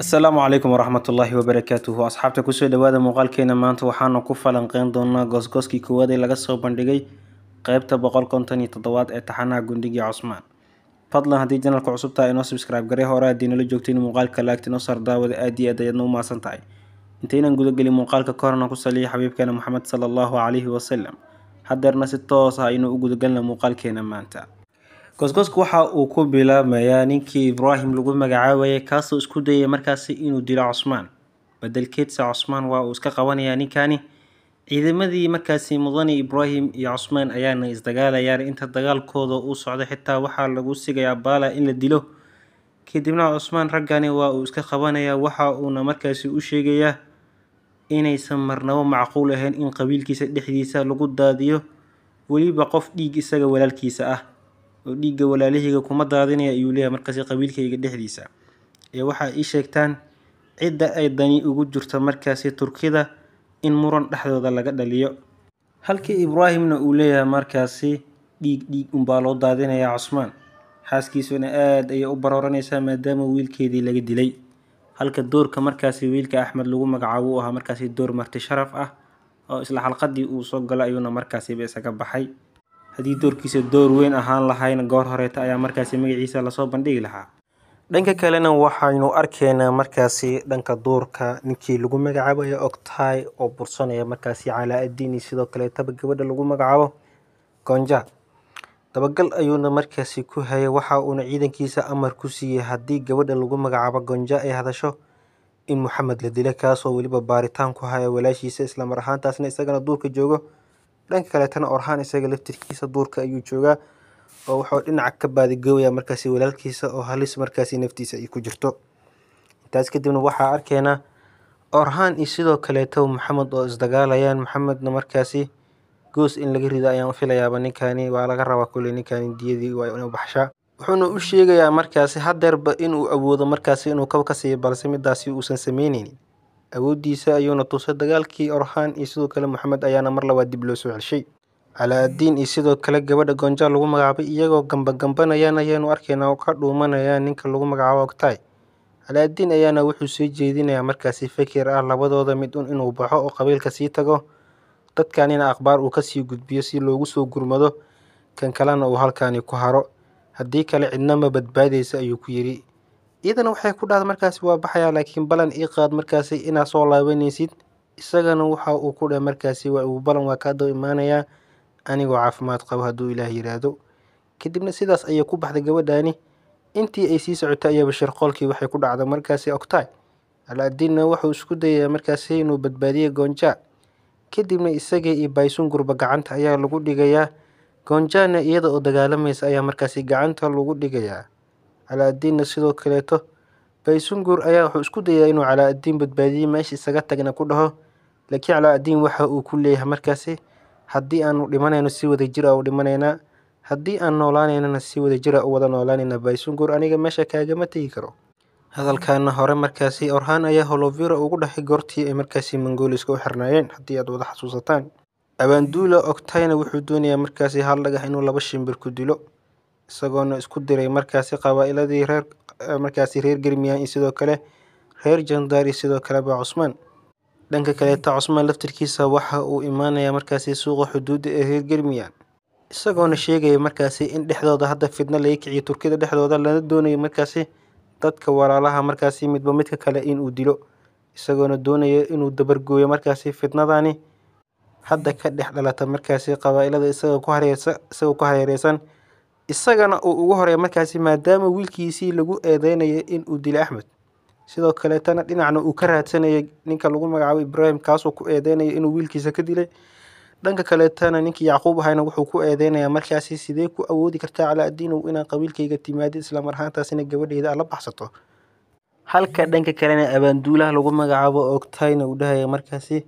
assalaamu calaykum waraxmatullaahi wabarakaatuhu asxaabta kusoo dhawaada muuqaalkeena maanta waxaanu ku falanqeyn doonaa goosgooskii koowaad ee laga soo bandhigay qeybta boqol konton iyo toddobaad ee taxanaha gundhigii cusmaan fadlan haddii janaalka cusub tahay inoo subscribe garay hore haddii nala joogta in muuqaalka laagta inoo saar daawada aad iyo aad ayaadna u mahadsan tahay intaynan gudagelin muuqaalka ka horna ku saliya xabiibkeena maxamed sala allahu calayhi wasalam hadeerna si toos ah aynu u gudagalna muuqaalkeena maanta Goosgoosku waxa uu ku bilaabmayaa ninkii Ibraahim lagu magacaabayay kaasoo isku dayay markaasi inuu dilo Cusmaan. Badelkeedsa Cusmaan waa uu iska qabanayaa ninkani. Ciidamadii markaasi mudane Ibraahim iyo Cusmaan ayaana isdagaalayaan inta dagaalkooda uu socdo xitaa waxaa lagu sigayaa Baala in la dilo. Kadibna Cusmaan raggani waa uu iska qabanayaa waxa uuna markaasi u sheegayaa inaysan marnabo macquul ahayn in qabiilkiisa dhexdiisa lagu daadiyo weliba qof dhiig isaga walaalkiisa ah oo dhiigga walaalahayga kuma daadinaya ayuu leeyahay markaasi qabiilkayga dhexdiisa ee waxaa ii sheegtaan cidda ay dani ugu jirto markaasi turkida in muran dhexdooda laga dhaliyo halkii ibraahimna uu leeyahay markaasi dhiig dhiig unbaa loo daadinayaa cusmaan xaaskiisuna aada ayay u barooranaysaa maadaama wiilkeedii laga dilay halka doorka markaasi wiilka axmed lagu magacaabo u ahaa markaasi door marti sharaf ah oo isla xalqadii uu soo galo ayuuna markaasiba isaga baxay haddii doorkiisa door weyn ahaan lahayna goor horeeta ayaa markaasi magaciisa lasoo bandhigi lahaa dhanka kalena waxaynu arkaynaa markaasi dhanka duurka ninkii lagu magacaabayo ogtahay oo bursanaya markaasi calaa-adiini sidoo kaleetaba gabadha lagu magacaabo gonja dabagal ayuuna markaasi ku hayay waxa uuna ciidankiisa amar ku siiyey haddii gabadha lagu magacaabo gonja ay hadasho in moxamed la dila kaasoo weliba baaritaan ku haya walaashiisa islamar ahaantaasna isagana duurka joogo dhanka kaletana Orhan isaga laftirkiisa duurka ayuu joogaa oo wuxuu dhinaca ka baadigooya markaasi walaalkiisa oo halis markaasi naftiisa ay ku jirto intaas kadibna waxaa arkeenaa orhan iyo sidoo kaleeto maxamed oo isdagaalayaan maxamedna markaasi goos in laga rida ayaan u filayaaba ninkaani waa laga rabaa kulley ninkaani diyadii waa inuu baxshaa wuxuuna u sheegayaa markaasi hadeerba inuu awoodo markaasi inuu kab ka siiyo balse midaasi uusan sameyneynin Awooddiisa ayuuna tusay dagaalkii orhaan iyo sidoo kale Maxamed ayaana mar labaad dib loo soo celshay Calaa'addiin iyo sidoo kale gabadha Gonja lagu magacaabay iyagoo gamba gambanayaan ayaanu arkaynaa oo ka dhuumanayaa ninka lagu magacaabo Oktay. Calaa'addiin ayaana wuxuu soo jeedinayaa markaasi Fekir ah labadooda mid un inuu baxo oo qabiilka sii tago, dadkanina akhbaar uu kasii gudbiyo si loogu soo gurmado kan kalena uu halkaani ku haro, haddii kale cidna ma badbaadayso ayuu ku yidhi iyadana waxay ku dhahda markaasi waa baxayaa laakiin balan ii qaad markaasi inaad soo laabanaysid isagana waxa uu ku dheh markaasi waa uu balan waa kaa daba imaanayaa anigoo caafimaad qabo hadduu ilaah yidhaahdo kadibna sidaas ayay ku baxday gabadhaani intii ay sii socotay ayaa bashir waxay ku dhacday markaasi ogtaay alaadiinna wuxuu isku dayaa markaasi inuu badbaadiyay goonjaa kadibna isaga iyo baysunkurba gacanta ayaa lagu dhigayaa goonjaana iyada oo dagaalamaysa ayaa markaasi gacanta lagu dhigayaa Alaadiinna sidoo kaleeto. Beysungur ayaa wuxuu isku dayay inuu Alaadiin badbaadiyo meesha isaga tagna ku dhaho laakiin Alaadiin waxa uu ku leeyahay markaasi haddii aanu dhimanayno si wadajir ah u dhimanaynaa haddii aan noolaanaynana si wada jira u wada noolaanaynaa Beysungur aniga meesha kaagama tegi karo. Hadalkaana hore markaasi orhaan ayaa holovira ugu dhahay goortii ay markaasi mongoliska u xirnaayeen haddii aad wada xasuusataan. Abandula Oktayna wuxuu doonayaa markaasi hal dhagax inuu laba shimbir ku dilo isagoona isku diray markaasi qabaa'iladii reer eh, markaasi reer germiyan iyo sidoo kale reer Jandar iyo sidoo kaleba cusmaan dhanka kaleeta cusmaan laftirkiisa waxa uu imaanaya markaasi suuqa xuduudda ee reer Girmiya isagoona sheegaya markaasi in dhexdooda hadda fidna laga kiciyo Turkida dhexdooda lana doonayo markaasi dadka walaalaha markaasi midba midka kale in uu dilo isagoona doonaya inuu dabargooyo markaasi fidnadani hadda ka dhex dhalata markaasi qabaa-ilada isaga ku hareereysan isagana uu ugu horeeya markaasi maadaama wiilkiisii lagu eedeynayay in uu dilay axmed sidoo kaleetana dhinacna uu ka raadsanayay ninka lagu magacaabo ibraahim kaasuu ku eedeynaya inuu wiilkiisa ka dilay dhanka kaleetana ninkii yacquub ahayna wuxuu ku eedeynayaa markaasi sidee ku awoodi kartaa calaadiinow inaan qabiilkayga timaadid islaamar ahaantaasina gabadheyda aadla baxsato halka dhanka kalena abaanduulaha lagu magacaabo ogtayna uu dhahaya markaasi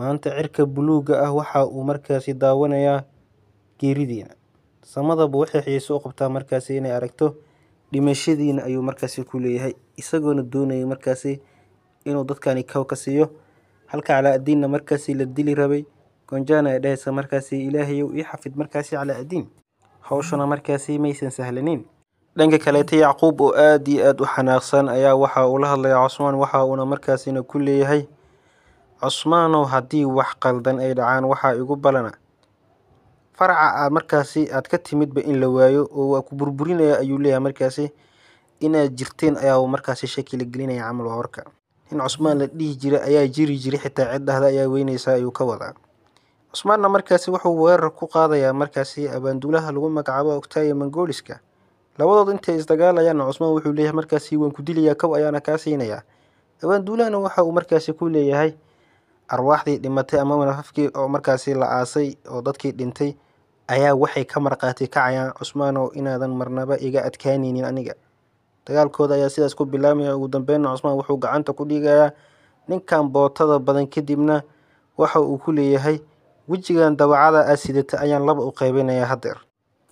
maanta cirka buluuga ah waxa uu markaasi daawanayaa geeridiina Samadabu waxay xiiso u qabtaa markaasi inay aragto dhimashadiina ayuu markaasi ku leeyahay isagoona doonayay markaasi inuu dadkani kaw ka siiyo halka calaadiinna markaasi la dili rabay gonjana ay dhahaysa markaasi ilaahayow ii xafid markaasi calaadiin hawshana markaasi maysan sahlanin dhanka kaleeta yacquub oo aad iyo aada u xanaaqsan ayaa waxa uu la hadlayaa cusmaan waxa uuna markaasina ku leeyahay cusmaanow haddii wax qaldan ay dhacaan waxaa igu balana faraca aa ah, markaasi aad ka timidba in la waayo oo waa ku burburinaya ayuu leeyahay markaasi inaad jirteen ayaa markaasi shaki la gelinaya camal waa warka nin cusmaan la dhihi jira ayaa jiri jiray xitaa ciddahda ayaa weyneysaa ayuu ka wadaa cusmaanna markaasi wuxuu weerar ku qaadayaa markaasi abaanduulaha lagu magacaabo ogtaaya mangoliska labadood intay isdagaalayaanna cusmaan wuxuu leeyahay markaasi waan ku dilayaa kow ayaana kaa siinayaa abaanduulahana waxa uu markaasi ku leeyahay arwaaxdii dhimatay ama wanafafkii oo markaasi la aasay oo dadkii dhintay ayaa waxay ka markhaati kacayaan Cusmaan inaadan marnaba iga adkaanaynin aniga. Dagaalkooda ayaa sidaas ku bilaabmaya, ugu dambeyna Cusmaan wuxuu gacanta ku dhigayaa ninkan bootada badan kadibna waxa uu ku leeyahay, "Wejigan dabacada aad sidata ayaan laba u qaybinayaa haddeer."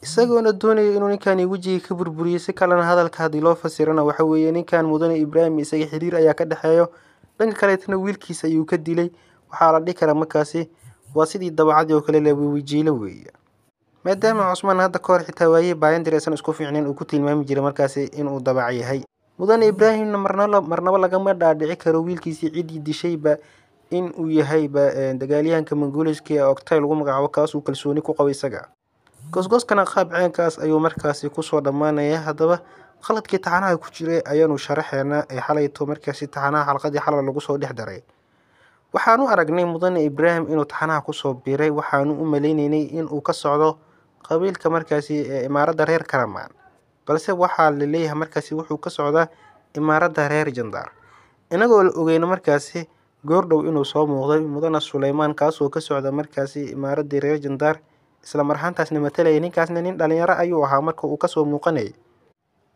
Isagoona doonaya inuu ninkani wejiga ka burburiyo si kalena hadalka haddii loo fasirana waxa weeye ninkan mudane Ibraahim isaga xiriir ayaa ka dhexeeyo dhanka kaleetana wiilkiisa ayuu ka dilay waxaa la dhihi karaa markaasi waa sidii dabacadii oo kale leh wejiilo weeye maadaama Cusmaan hadda kahor xitaa waayey baayan diraysan isku fiicnayn uu ku tilmaami jiray markaasi inuu dabac yahay mudane ibraahimna marnala marnaba lagama dhaadhici karo wiilkiisii ciddii dishayba in uu yahayba dagaalyahanka mongooliska ee ogtay lagu magacaabo kaasuu kalsooni ku qabo isaga gosgoskana qaab ceenkaas ayuu markaasi kusoo dhammaanaya haddaba qaladkii taxanaha ku jiray ayaanu sharaxeena ee xalayto markaasi taxanaha xalqadii xalay lagu soo dhex daray waxaanu aragnay mudane ibraahim inuu taxanaha kusoo biiray waxaanu u maleyneynay inuu ka socdo qabiilka markaasi ee imaaradda reer karamaan balse waxaa la leeyahay markaasi wuxuu ka socdaa imaaradda reer jandaar inagoo la ogeyn markaasi goordhow inuu soo muuqday mudana suleymaan kaasoo ka socda markaasi imaaradii reer jandaar isla mar ahaantaasna matalaya ninkaasna nin dhalinyaro ayuu ahaa marka uu kasoo muuqanayay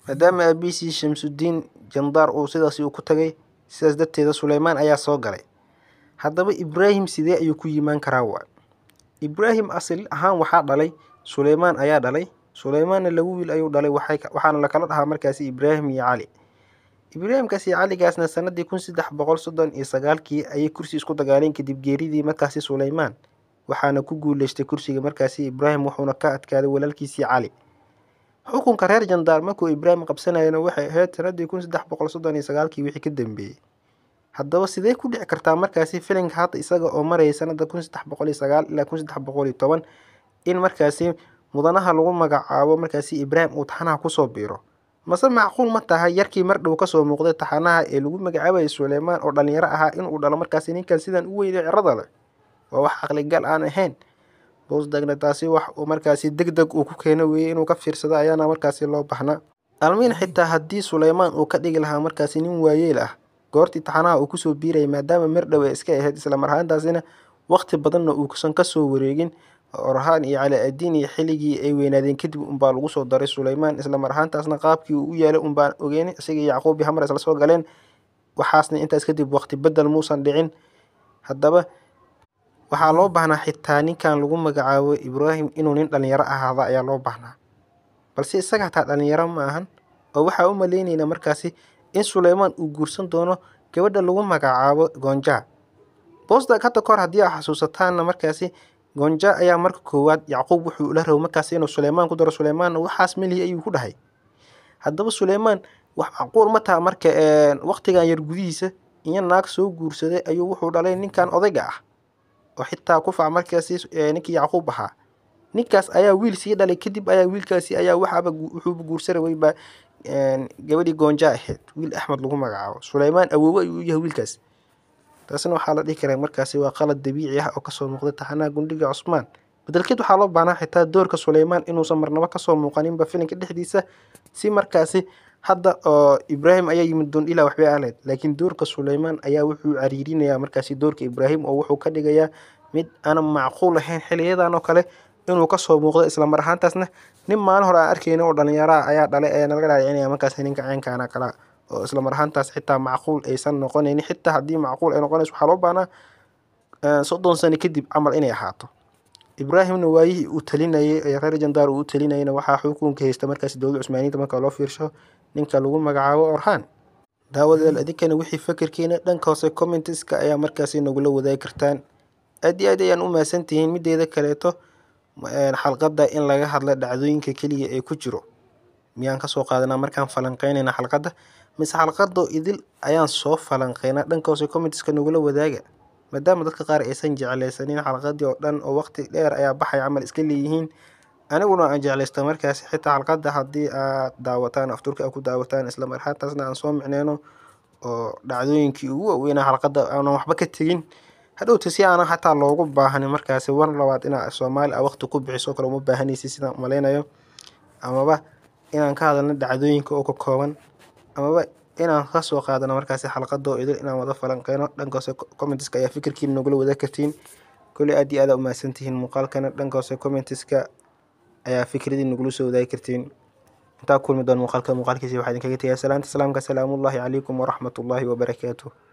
maadaama aabiisii shamsudiin jandaar uu sidaasi ku tagay sidaas darteeda suleymaan ayaa soo galay haddaba ibraahim sidee ayuu ku yimaan karaa waa ibraahim asil ahaan waxaa dhalay Suleymaan ayaa dhalay, Suleymaanna lagu wiil ayuu dhalay waxaana lakala dhahaa markaasi Ibraahim iyo Cali. Ibraahimkaas iyo Caligaasna sanadii kun saddex boqol soddon iyo sagaalkii ayay kursi isku dagaaleen kadib geeridii markaasi Suleymaan waxaana ku guuleystay kursiga markaasi Ibraahim wuxuuna ka adkaaday walaalkiisii Cali. Xukunka reer Jandaar markuu Ibraahim qabsanayana waxay ahayd sanadii kun saddex boqol soddon iyo sagaalkii wixii ka dambeeyey. Haddaba sidee ku dhici kartaa markaasi filinka hadda isaga oo maraya sanada kun saddex boqol iyo sagaal ilaa kun saddex boqol iyo toban in markaasi mudanaha lagu magacaabo markaasi ibraahim uu taxanaha kusoo biiro mase macquul ma tahay yarkii mardhow kasoo muuqday taxanaha ee lagu magacaabayay suleymaan oo dhallinyaro ahaa inuu dhalo markaasi ninkan sidan u weyne cirada leh waa wax caqligal aan ahayn bosdagna taasi wax uu markaasi deg deg uu ku keena weeye inuu ka fiirsado ayaana markaasi loo baxna almiin xitaa haddii suleymaan uu ka dhigi lahaa markaasi nin waayeel ah goortii taxanaha uu kusoo biirayay maadaama mardhow ee iska ahayd islamar ahaantaasina waqti badanna uusan kasoo wareegin Orhan iyo Cali Adini xiligii ay weynaadeen kadib unbaa lagu soo daray suleymaan islamar ahaantaasna qaabkii uu u yaalay unbaan ogeyn isaga iyo Yacquub Hamar isla soo galeen waxaasna intaas kadib waqti bedel muusan dhicin haddaba waxaa loo baahnaa xitaa ninkan lagu magacaabo ibraahim inuu nin dhallinyaro ahaada ayaa loo baahnaa balse isaga hataa dhalinyaro ma ahan oo waxaa u maleynaynaa markaasi in suleymaan uu guursan doono gabadha lagu magacaabo Gonja Bosdak hadda kahor haddii aad xasuusataanna markaasi Goonja ayaa marka koowaad Yacquub wuxuu la rabay markaas inuu suleymaan ku daro suleymaan waxaas melihi ayuu ku dhahay haddaba suleymaan wax macquul ma taha marka eh, waqtigan yar gudihiisa iyo naag soo guursaday ayuu wuxuu dhalay ninkan odayga ah oo xitaa kufac markaasi eh, ninkii Yacquub ahaa ninkaas ayaa wiil sii dhalay kadib ayaa wiilkaasi ayaa waxaaba wuxuuba guursana weyba eh, gabadhii goonja ahayd wiil axmed lagu magacaabo suleymaan awoowe ayuu u yahay wiilkaas taasina waxaa la dhihi karaa markaasi waa qalad dabiici ah oo kasoo muuqday taxanaha gundhiga cusmaan bedelkeed waxaa loo baahnaa xitaa doorka suleymaan inuusan marnabo kasoo muuqaninba filinka dhexdiisa si markaasi hadda oo ibraahim ayaa yimid doon ilaa waxbay aleed laakiin doorka suleymaan ayaa wuxuu cariirinayaa markaasi doorka ibraahim oo wuxuu ka dhigayaa mid aan macquul ahayn xiliyadan oo kale inuu kasoo muuqdo islamar ahaantaasna nin maalin hore aan arkeyna oo dhallinyaraa ayaa dhalay ayaa nalaga dhaayacinaya markaasi ninka ceenkaana kala oo islamar ahaantaas xitaa macquul aysan noqonayn xitaa haddii macquul ay noqonayso waxaa loo baahnaa eh, soddon sano kadib camal inay ahaato ibraahimna waayihii uu talinayay ee reer jandaar uu talinayna waxaa xukunka haysta markaas dowladda cusmaaniyiinta marka loo fiirsho ninka lagu magacaabo orhaan daawadeel adinkana wixii fakerkeena dhanka hoose commenteska ayaa markaasi nagula wadaagi kartaan aad iyo aad ayaan u mahadsantihiin mideeda kaleeto eh, xalqadda in laga hadla dhacdooyinka keliya ee ku jiro miyaan kasoo qaadanaa markaan falanqeyneyna xalqada mise xalqado idil ayaan soo falanqeynaa dhanka hoose commentska nagula wadaaga maadaama dadka qaar aysan jecleysanin xalqadii oo dhan oo waqti dheer ayaa baxay camal iska leeyihiin aniguna aan jeclaysta markaasi xitaa xalqada haddii aad daawataan afturka aad ku daawataan isla marhaantaasna aan soo micneyno oo dhacdooyinkii ugu waaweynaa xalqada aanan waxba ka tegin hadhowta si aanan xataa loogu baahanin markaasi war labaad inaa soomaali a ah waqti ku bixiso kale uma baahanaysi sidaan umaleynayo amaba inaan ka hadalno dhacdooyinka oo ka kooban amaba inaan kasoo qaadano markaasi xalqada idil inaan wada falanqeyno dhanka hoose ayaa fikirkiina nagula wadaagi kartiin kolley aad iyo aad aa umahadsantihiin muuqaalkana dhanka hoose ayaa fikradii nagula soo wadaagi kartiin intaa kulmi doon muuqaalka muuqaalkiisa waxaa idinkaga tegaya salaanta salaamka salaamullahi calaykum waraxmatullaahi wabarakaatu